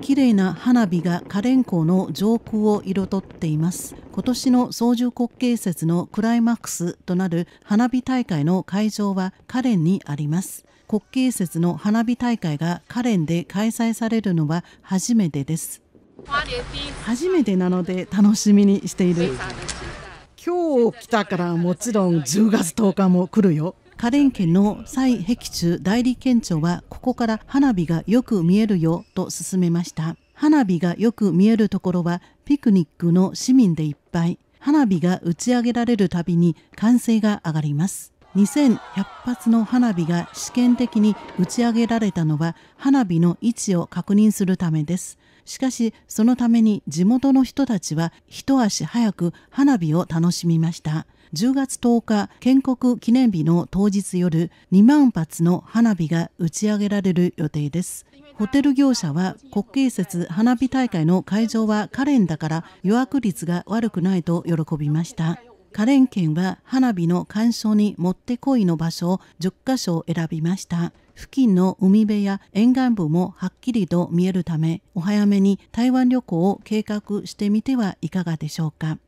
綺麗な花火が花蓮湖の上空を彩っています今年の操縦国慶節のクライマックスとなる花火大会の会場は花蓮にあります国慶節の花火大会が花蓮で開催されるのは初めてです初めてなので楽しみにしている今日来たからもちろん10月10日も来るよ花蓮家の蔡碧中代理県庁はここから花火がよく見えるよと勧めました花火がよく見えるところはピクニックの市民でいっぱい花火が打ち上げられるたびに歓声が上がります2100発の花火が試験的に打ち上げられたのは花火の位置を確認するためですしかしそのために地元の人たちは一足早く花火を楽しみました10月10日建国記念日の当日夜2万発の花火が打ち上げられる予定ですホテル業者は国慶節花火大会の会場はカレンだから予約率が悪くないと喜びました花蓮県は花火の鑑賞にもってこいの場所を10カ所を選びました。付近の海辺や沿岸部もはっきりと見えるためお早めに台湾旅行を計画してみてはいかがでしょうか